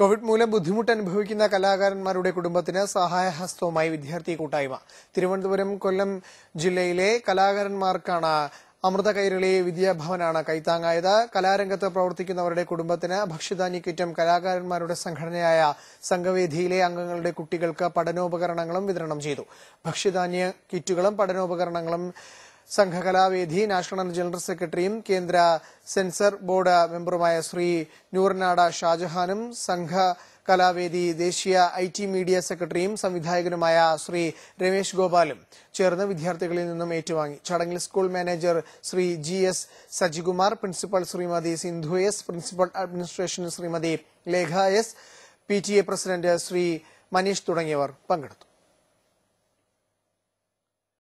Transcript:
Covid മൂലം ബുദ്ധിമുട്ട് അനുഭവിക്കുന്ന കലാകാരന്മാരുടെ കുടുംബത്തിന് സഹായഹസ്തവുമായി വിദ്യാർത്ഥി കൂട്ടായ്മ തിരുവനന്തപുരം കൊല്ലം ജില്ലയിലെ കലാകാരന്മാർക്കാണ് അമൃത കൈരളി വിദ്യാഭവനാണ് കൈത്താങ്ങായത് കലാരംഗത്ത് പ്രവർത്തിക്കുന്നവരുടെ കുടുംബത്തിന് ഭക്ഷ്യധാന്യ കിറ്റും കലാകാരന്മാരുടെ സംഘടനയായ സംഘവേദിയിലെ അംഗങ്ങളുടെ കുട്ടികൾക്ക് പഠനോപകരണങ്ങളും വിതരണം ചെയ്തു ഭക്ഷ്യധാന്യ കിറ്റുകളും പഠനോപകരണങ്ങളും സംഘകലാവേദി നാഷണൽ ജനറൽ സെക്രട്ടറിയും കേന്ദ്ര സെൻസർ ബോർഡ് മെമ്പറുമായ ശ്രീ നൂർനാട ഷാജഹാനും സംഘ കലാവേദി ദേശീയ ഐ ടി മീഡിയ സെക്രട്ടറിയും സംവിധായകനുമായ ശ്രീ രമേശ് ഗോപാലും ചേർന്ന് വിദ്യാർത്ഥികളിൽ നിന്നും ഏറ്റുവാങ്ങി ചടങ്ങിൽ school manager Shri G S Sajikumar principal Shrimati Sindhu S principal administration Shrimati Lekha S P T A president Shri Manish തുടങ്ങിയവർ പങ്കെടുത്തു